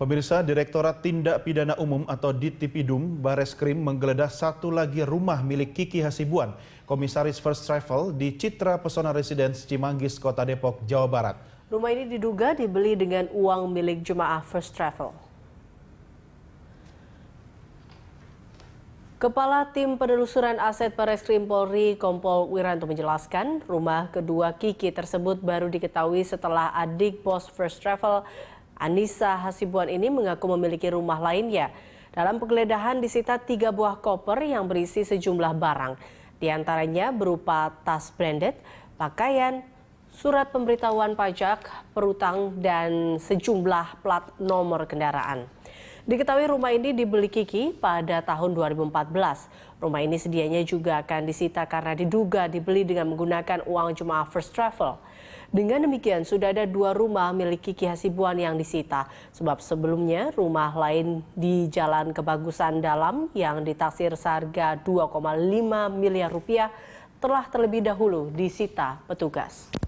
Pemirsa Direktorat Tindak Pidana Umum atau Ditipidum Bareskrim menggeledah satu lagi rumah milik Kiki Hasibuan, Komisaris First Travel di Citra Pesona Residence Cimanggis, Kota Depok, Jawa Barat. Rumah ini diduga dibeli dengan uang milik jemaah First Travel. Kepala Tim Penelusuran Aset Bareskrim Polri Kompol Wiranto menjelaskan, rumah kedua Kiki tersebut baru diketahui setelah adik bos First Travel Anissa Hasibuan ini mengaku memiliki rumah lainnya. Dalam penggeledahan disita tiga buah koper yang berisi sejumlah barang. Di antaranya berupa tas branded, pakaian, surat pemberitahuan pajak, perutang, dan sejumlah plat nomor kendaraan. Diketahui rumah ini dibeli Kiki pada tahun 2014. Rumah ini sedianya juga akan disita karena diduga dibeli dengan menggunakan uang jemaah First Travel. Dengan demikian, sudah ada dua rumah milik Kiki Hasibuan yang disita. Sebab sebelumnya, rumah lain di Jalan Kebagusan Dalam yang ditaksir seharga 2,5 miliar rupiah telah terlebih dahulu disita petugas.